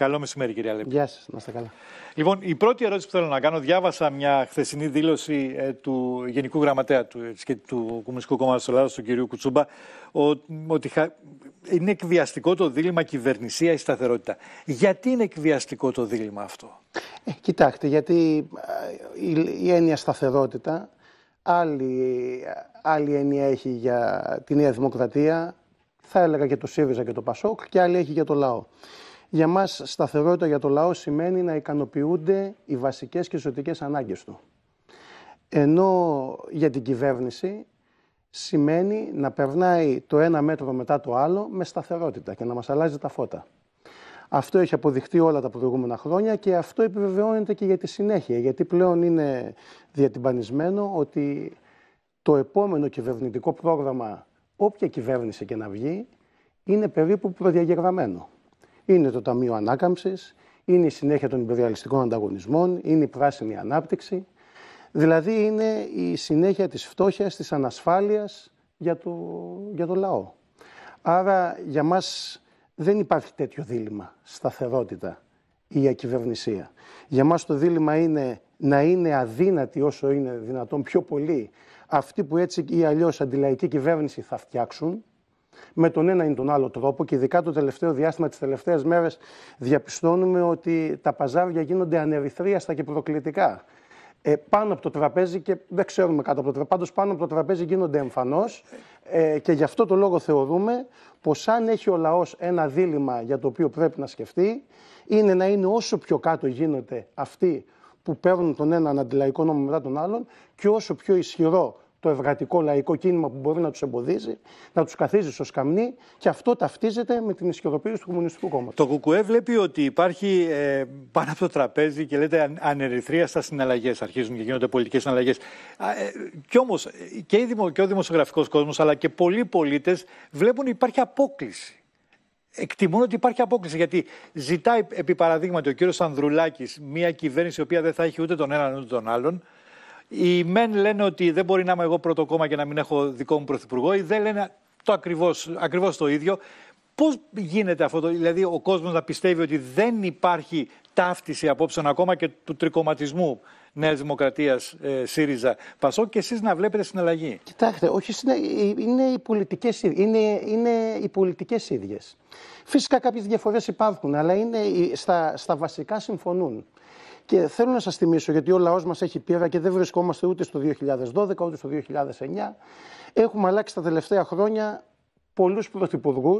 Καλό μεσημέρι, κυρία Λέπη. Γεια σας, να είστε καλά. Λοιπόν, η πρώτη ερώτηση που θέλω να κάνω, διάβασα μια χθεσινή δήλωση ε, του Γενικού Γραμματέα του, ε, του Κομμουνιστικού Κόμματος Ελλάδα, του κ. Κουτσούμπα, ότι είναι εκβιαστικό το δίλημα κυβερνησία ή σταθερότητα. Γιατί είναι εκβιαστικό το δίλημα αυτό, ε, Κοιτάξτε, γιατί ε, η, η έννοια σταθερότητα άλλη, άλλη έννοια έχει για τη Νέα Δημοκρατία, θα έλεγα και το ΣΥΡΙΖΑ και το ΠΑΣΟΚ, και άλλη έχει για το λαό. Για μας, σταθερότητα για το λαό σημαίνει να ικανοποιούνται οι βασικές και ζωτικέ ανάγκες του. Ενώ για την κυβέρνηση σημαίνει να περνάει το ένα μέτρο μετά το άλλο με σταθερότητα και να μας αλλάζει τα φώτα. Αυτό έχει αποδειχτεί όλα τα προηγούμενα χρόνια και αυτό επιβεβαιώνεται και για τη συνέχεια, γιατί πλέον είναι διατυμπανισμένο ότι το επόμενο κυβερνητικό πρόγραμμα, όποια κυβέρνηση και να βγει, είναι περίπου προδιαγεγραμμένο είναι το Ταμείο Ανάκαμψης, είναι η συνέχεια των υπεριαλιστικών ανταγωνισμών, είναι η πράσινη ανάπτυξη. Δηλαδή είναι η συνέχεια της φτώχειας, της ανασφάλειας για το, για το λαό. Άρα για μας δεν υπάρχει τέτοιο δίλημα, σταθερότητα ή ακυβερνησία. Για μας το δίλημα είναι να είναι αδύνατοι όσο είναι δυνατόν πιο πολύ αυτοί που έτσι ή αλλιώς αντιλαϊκή κυβέρνηση θα φτιάξουν, με τον ένα ή τον άλλο τρόπο και ειδικά το τελευταίο διάστημα, τις τελευταίες μέρες διαπιστώνουμε ότι τα παζάρια γίνονται ανερυθρίαστα και προκλητικά. Ε, πάνω από το τραπέζι και δεν ξέρουμε κάτω από το τραπέζι, πάντως πάνω από το τραπέζι γίνονται εμφανώς ε, και γι' αυτό το λόγο θεωρούμε πως αν έχει ο λαός ένα δίλημα για το οποίο πρέπει να σκεφτεί είναι να είναι όσο πιο κάτω γίνονται αυτοί που παίρνουν τον έναν αντιλαϊκό νόμο μετά τον άλλον και όσο πιο ισχυρό το ευγατικό λαϊκό κίνημα που μπορεί να τους εμποδίζει, να τους καθίζει στο σκαμνί και αυτό ταυτίζεται με την ισχυροποίηση του Κομμουνιστικού Κόμματος. Το ΚΚΕ βλέπει ότι υπάρχει ε, πάνω από το τραπέζι και λέτε ανερυθρία στα συναλλαγές. Αρχίζουν και γίνονται πολιτικές συναλλαγές. Ε, κι όμως και, και ο δημοσιογραφικός κόσμος αλλά και πολλοί πολίτες βλέπουν ότι υπάρχει απόκληση. Εκτιμούν ότι υπάρχει απόκληση γιατί ζητάει επί παραδείγματο, ο κύριος Ανδρουλάκης μια κυβέρνηση η οποία δεν θα έχει ούτε τον έναν ούτε τον άλλον. Οι μεν λένε ότι δεν μπορεί να είμαι εγώ πρώτο κόμμα και να μην έχω δικό μου πρωθυπουργό. Οι δεν λένε το ακριβώς, ακριβώς το ίδιο. Πώς γίνεται αυτό, το, δηλαδή ο κόσμος να πιστεύει ότι δεν υπάρχει ταύτιση απόψεων ακόμα και του τρικοματισμού Νέας Δημοκρατίας, ε, ΣΥΡΙΖΑ, ΠΑΣΟ και εσείς να βλέπετε συναλλαγή. Κοιτάξτε, όχι, είναι οι πολιτικές είναι, είναι οι πολιτικές ίδιες. Φυσικά κάποιες διαφορές υπάρχουν, αλλά είναι, στα, στα βασικά συμφωνούν. Και θέλω να σας θυμίσω, γιατί ο λαός μας έχει πείρα και δεν βρισκόμαστε ούτε στο 2012, ούτε στο 2009. Έχουμε αλλάξει τα τελευταία χρόνια πολλούς πρωθυπουργούς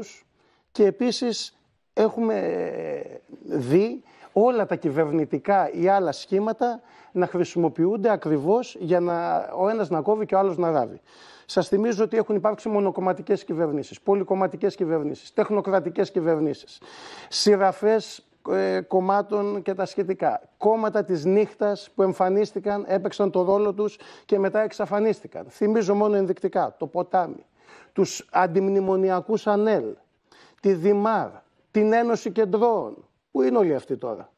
και επίσης έχουμε ε, δει όλα τα κυβερνητικά ή άλλα σχήματα να χρησιμοποιούνται ακριβώς για να ο ένας να κόβει και ο άλλος να ράβει. Σας θυμίζω ότι έχουν υπάρξει μονοκομματικές κυβερνήσεις, πολυκομματικές κυβερνήσεις, τεχνοκρατικές κυβερνήσεις. σειραφές ε, κομμάτων και τα σχετικά. Κόμματα της νύχτας που εμφανίστηκαν, έπαιξαν το ρόλο τους και μετά εξαφανίστηκαν. Θυμίζω μόνο ενδεικτικά το ποτάμι, τους αντιμνημονιακούς ανέλ, τη Δημάρ, την Ένωση Κεντρώων. Πού είναι όλοι αυτοί τώρα.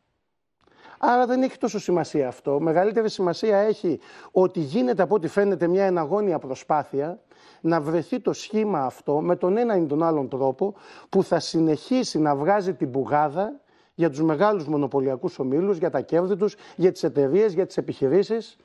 Άρα δεν έχει τόσο σημασία αυτό. Μεγαλύτερη σημασία έχει ότι γίνεται από ό,τι φαίνεται μια εναγώνια προσπάθεια να βρεθεί το σχήμα αυτό με τον ένα ή τον άλλον τρόπο που θα συνεχίσει να βγάζει την πουγάδα για τους μεγάλους μονοπωλιακούς ομίλους, για τα κέρδη τους, για τις εταιρείες, για τις επιχειρήσεις.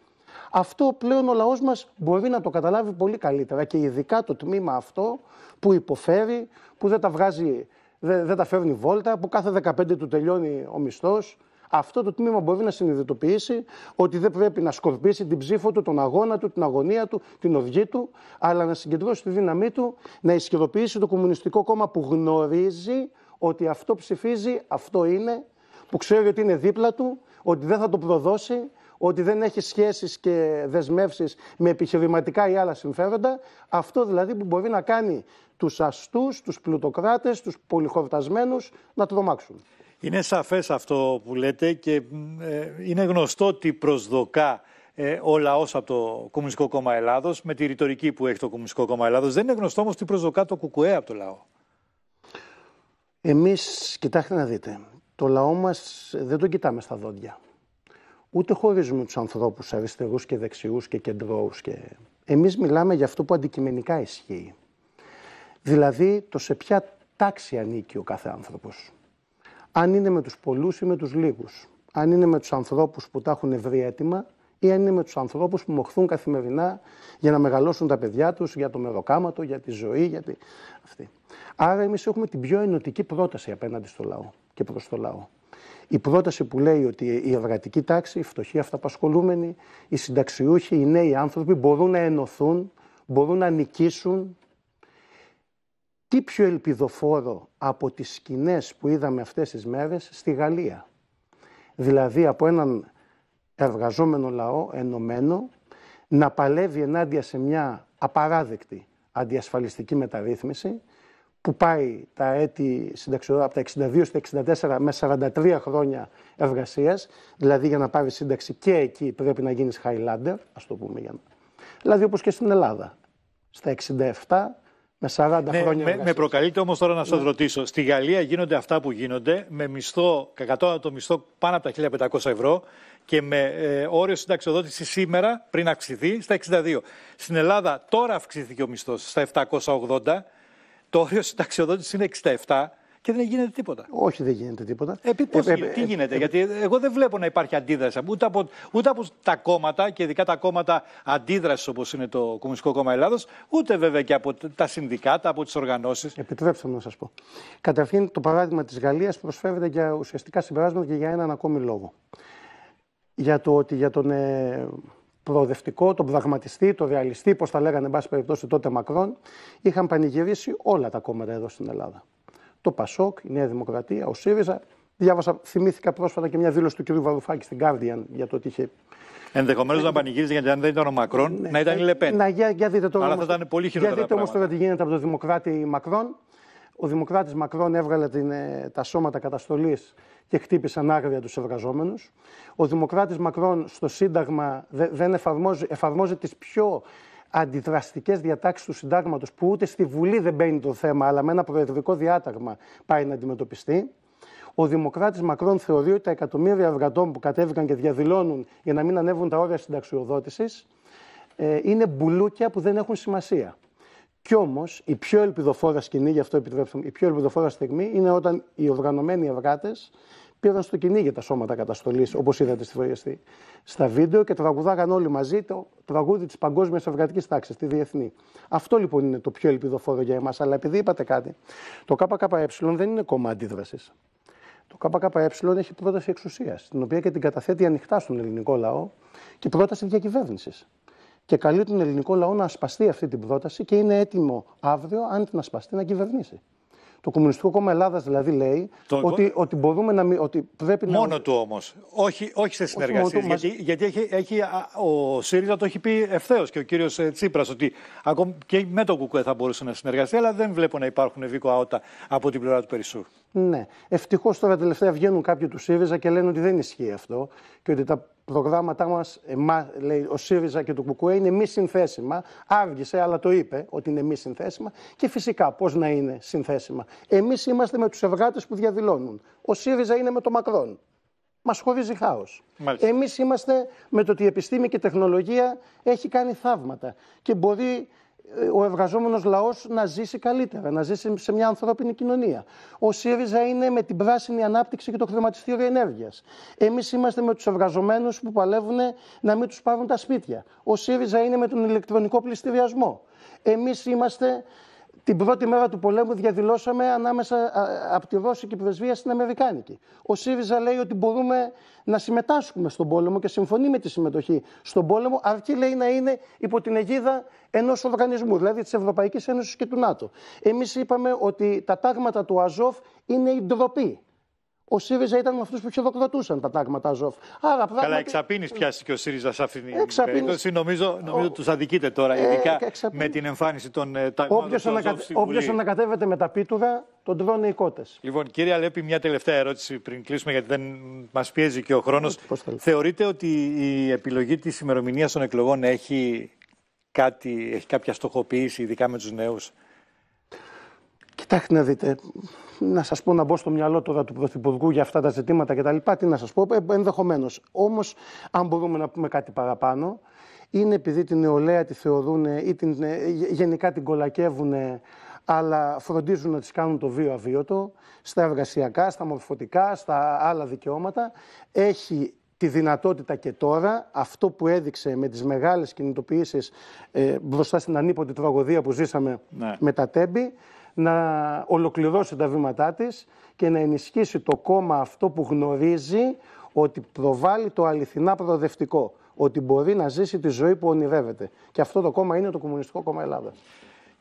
Αυτό πλέον ο λαός μας μπορεί να το καταλάβει πολύ καλύτερα και ειδικά το τμήμα αυτό που υποφέρει, που δεν τα βγάζει, δεν, τα φέρνει βόλτα, που κάθε 15 του τελειώνει ο μισθός, αυτό το τμήμα μπορεί να συνειδητοποιήσει ότι δεν πρέπει να σκορπίσει την ψήφο του, τον αγώνα του, την αγωνία του, την οργή του, αλλά να συγκεντρώσει τη δύναμή του, να ισχυροποιήσει το Κομμουνιστικό Κόμμα που γνωρίζει ότι αυτό ψηφίζει, αυτό είναι, που ξέρει ότι είναι δίπλα του, ότι δεν θα το προδώσει, ότι δεν έχει σχέσεις και δεσμεύσεις με επιχειρηματικά ή άλλα συμφέροντα. Αυτό δηλαδή που μπορεί να κάνει τους αστούς, τους πλουτοκράτες, τους πολυχορτασμένους να τρομάξουν. Είναι σαφές αυτό που λέτε και ε, είναι γνωστό ότι προσδοκά ε, ο λαός από το Κομμουνιστικό Κόμμα Ελλάδος με τη ρητορική που έχει το Κομμουνιστικό Κόμμα Ελλάδος. Δεν είναι γνωστό όμως τι προσδοκά το ΚΚΕ από το λαό. Εμείς, κοιτάξτε να δείτε, το λαό μας δεν τον κοιτάμε στα δόντια. Ούτε χωρίζουμε τους ανθρώπους αριστερούς και δεξιούς και κεντρώους. Και... Εμείς μιλάμε για αυτό που αντικειμενικά ισχύει. Δηλαδή το σε ποια τάξη ανήκει ο κάθε άνθρωπος. Αν είναι με τους πολλούς ή με τους λίγους. Αν είναι με τους ανθρώπους που τα έχουν ευρύ έτοιμα ή αν είναι με τους ανθρώπους που μοχθούν καθημερινά για να μεγαλώσουν τα παιδιά τους, για το μεροκάματο, για τη ζωή, για τη... αυτή. Άρα, εμείς έχουμε την πιο ενωτική πρόταση απέναντι στο λαό και προς το λαό. Η πρόταση που λέει ότι η εργατική τάξη, οι φτωχοί αυταπασχολούμενοι, οι συνταξιούχοι, οι νέοι άνθρωποι μπορούν να ενωθούν, μπορούν να νικήσουν. Τι πιο ελπιδοφόρο από τις σκηνές που είδαμε αυτές τις μέρες στη Γαλλία. Δηλαδή από έναν εργαζόμενο λαό ενωμένο να παλεύει ενάντια σε μια απαράδεκτη αντιασφαλιστική μεταρρύθμιση που πάει τα έτη από τα 62 στα 64 με 43 χρόνια εργασίας, δηλαδή για να πάρει σύνταξη και εκεί πρέπει να γίνεις Highlander, ας το πούμε για να. Δηλαδή όπως και στην Ελλάδα. Στα 67 με 40 ναι, χρόνια. Με, με προκαλείται όμως τώρα να σας ναι. ρωτήσω. Στη Γαλλία γίνονται αυτά που γίνονται με μισθό, το μισθό πάνω από τα 1500 ευρώ και με ε, όριο συνταξιοδότηση σήμερα πριν αυξηθεί στα 62. Στην Ελλάδα τώρα αυξήθηκε ο μισθός στα 780. Το όριο συνταξιοδότηση είναι 67 και δεν γίνεται τίποτα. Όχι, δεν γίνεται τίποτα. Επί πώς, ε, ε, ε, τι ε, γίνεται, γιατί εγώ δεν βλέπω να υπάρχει αντίδραση ούτε από, ούτε από τα κόμματα και ειδικά τα κόμματα αντίδρασης όπως είναι το Κομμουνιστικό Κόμμα Ελλάδος, ούτε βέβαια και από τα συνδικάτα, από τις οργανώσεις. Επιτρέψτε μου να σας πω. Καταρχήν, το παράδειγμα της Γαλλίας προσφέρεται για ουσιαστικά συμπεράσματα και για έναν ακόμη λόγο. Για το ότι για τον προοδευτικό, τον πραγματιστή, τον ρεαλιστή, όπω τα λέγανε, εν πάση περιπτώσει, τότε Μακρόν, είχαν πανηγυρίσει όλα τα κόμματα εδώ στην Ελλάδα το Πασόκ, η Νέα Δημοκρατία, ο ΣΥΡΙΖΑ. Διάβασα, θυμήθηκα πρόσφατα και μια δήλωση του κ. Βαρουφάκη στην Guardian για το ότι είχε. Ενδεχομένως να πανηγύριζε γιατί αν δεν ήταν ο Μακρόν, ναι. να ήταν η Λεπέν. Να, για, για δείτε τώρα, Αλλά όμως, θα ήταν πολύ χειρότερα. Για δείτε όμως τώρα τι γίνεται από τον Δημοκράτη Μακρόν. Ο Δημοκράτης Μακρόν έβγαλε την, ε, τα σώματα καταστολής και χτύπησαν άγρια τους εργαζόμενους. Ο Δημοκράτης Μακρόν στο Σύνταγμα δεν εφαρμόζει, εφαρμόζει τις πιο αντιδραστικές διατάξεις του συντάγματος, που ούτε στη Βουλή δεν μπαίνει το θέμα, αλλά με ένα προεδρικό διάταγμα πάει να αντιμετωπιστεί. Ο Δημοκράτης Μακρόν θεωρεί ότι τα εκατομμύρια εργατών που κατέβηκαν και διαδηλώνουν για να μην ανέβουν τα όρια συνταξιοδότησης ε, είναι μπουλούκια που δεν έχουν σημασία. Κι όμως η πιο ελπιδοφόρα σκηνή, γι' αυτό επιτρέψτε η πιο ελπιδοφόρα στιγμή είναι όταν οι οργανωμένοι εργάτες πήραν στο κυνήγι για τα σώματα καταστολής, όπως είδατε στη, στα βίντεο, και τραγουδάγαν όλοι μαζί το τραγούδι της παγκόσμιας αυγατική τάξης, τη διεθνή. Αυτό λοιπόν είναι το πιο ελπιδοφόρο για εμάς. Αλλά επειδή είπατε κάτι, το ΚΚΕ δεν είναι κόμμα αντίδρασης. Το ΚΚΕ έχει πρόταση εξουσίας, την οποία και την καταθέτει ανοιχτά στον ελληνικό λαό και πρόταση διακυβέρνησης. Και καλεί τον ελληνικό λαό να ασπαστεί αυτή την πρόταση και είναι έτοιμο αύριο, αν την ασπαστεί, να κυβερνήσει. Το Κομμουνιστικό Κόμμα Ελλάδας δηλαδή λέει ότι, ότι, μπορούμε να. Ότι πρέπει Μόνο του όμως. Όχι, όχι σε συνεργασία. Γιατί, έχει, έχει, ο ΣΥΡΙΖΑ το έχει πει ευθέως και ο κύριος ε, Τσίπρας ότι ακόμη και με το ΚΚΕ θα μπορούσε να συνεργαστεί, αλλά δεν βλέπω να υπάρχουν βίκο αότα από την πλευρά του Περισσού. Ναι. Ευτυχώς τώρα τελευταία βγαίνουν κάποιοι του ΣΥΡΙΖΑ και λένε ότι δεν ισχύει αυτό και ότι τα προγράμματά μας, λέει ο ΣΥΡΙΖΑ και το ΚΟΚΟΕ είναι μη συνθέσιμα. Άργησε, αλλά το είπε ότι είναι μη συνθέσιμα. Και φυσικά, πώς να είναι συνθέσιμα. Εμείς είμαστε με τους ευγάτες που διαδηλώνουν. Ο ΣΥΡΙΖΑ είναι με το Μακρόν. Μας χωρίζει χάος. Εμείς είμαστε με το ότι η επιστήμη και η τεχνολογία έχει κάνει θαύματα. Και μπορεί ε, ο εργαζόμενος λαός να ζήσει καλύτερα, να ζήσει σε μια ανθρώπινη κοινωνία. Ο ΣΥΡΙΖΑ είναι με την πράσινη ανάπτυξη και το χρηματιστήριο ενέργειας. Εμείς είμαστε με τους εργαζομένους που παλεύουν να μην τους πάρουν τα σπίτια. Ο ΣΥΡΙΖΑ είναι με τον ηλεκτρονικό πληστηριασμό. Εμείς είμαστε την πρώτη μέρα του πολέμου διαδηλώσαμε ανάμεσα από τη Ρώσικη Πρεσβεία στην Αμερικάνικη. Ο ΣΥΡΙΖΑ λέει ότι μπορούμε να συμμετάσχουμε στον πόλεμο και συμφωνεί με τη συμμετοχή στον πόλεμο, αρκεί λέει να είναι υπό την αιγίδα ενός οργανισμού, δηλαδή της Ευρωπαϊκής Ένωσης και του ΝΑΤΟ. Εμείς είπαμε ότι τα τάγματα του Αζόφ είναι η ντροπή ο ΣΥΡΙΖΑ ήταν με αυτούς που χειροκροτούσαν τα τάγματα Ζόφ. Άρα, πράγματι... Καλά, εξαπίνη πιάστηκε ο ΣΥΡΙΖΑ σε αυτήν την περίπτωση. Νομίζω, ε, νομίζω ο... του αδικείται τώρα, ε, ειδικά με την εμφάνιση των ε, τάγματων Όποιος ανακατεύεται με τα πίτουρα, τον τρώνε οι κότες. Λοιπόν, κύριε Αλέπη, μια τελευταία ερώτηση πριν κλείσουμε, γιατί δεν μας πιέζει και ο χρόνος. Ε, Θεωρείτε ότι η επιλογή της ημερομηνίας των εκλογών έχει, κάτι, έχει κάποια στοχοποίηση, ειδικά με τους νέους. Κοιτάξτε να δείτε, να σας πω να μπω στο μυαλό τώρα του Πρωθυπουργού για αυτά τα ζητήματα κτλ. Τι να σας πω, ε, ε ενδεχομένως. Όμως, αν μπορούμε να πούμε κάτι παραπάνω, είναι επειδή την νεολαία τη θεωρούν ή την, ε, γενικά την κολακεύουν αλλά φροντίζουν να της κάνουν το βίο αβίωτο, στα εργασιακά, στα μορφωτικά, στα άλλα δικαιώματα. Έχει τη δυνατότητα και τώρα, αυτό που έδειξε με τις μεγάλες κινητοποιήσεις ε, μπροστά στην ανίποτη τραγωδία που ζήσαμε ναι. με τα τέμπη, να ολοκληρώσει τα βήματά της και να ενισχύσει το κόμμα αυτό που γνωρίζει ότι προβάλλει το αληθινά προοδευτικό, ότι μπορεί να ζήσει τη ζωή που ονειρεύεται. Και αυτό το κόμμα είναι το Κομμουνιστικό Κόμμα Ελλάδας.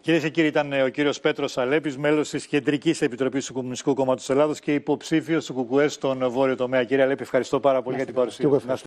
Κυρίες και κύριοι, ήταν ε, ο κύριος Πέτρος Αλέπης, μέλος της Κεντρικής Επιτροπής του Κομμουνιστικού Κόμματος Ελλάδος και υποψήφιος του ΚΚΕ στον βόρειο τομέα. Κύριε Αλέπη, ευχαριστώ πάρα πολύ για την παρουσία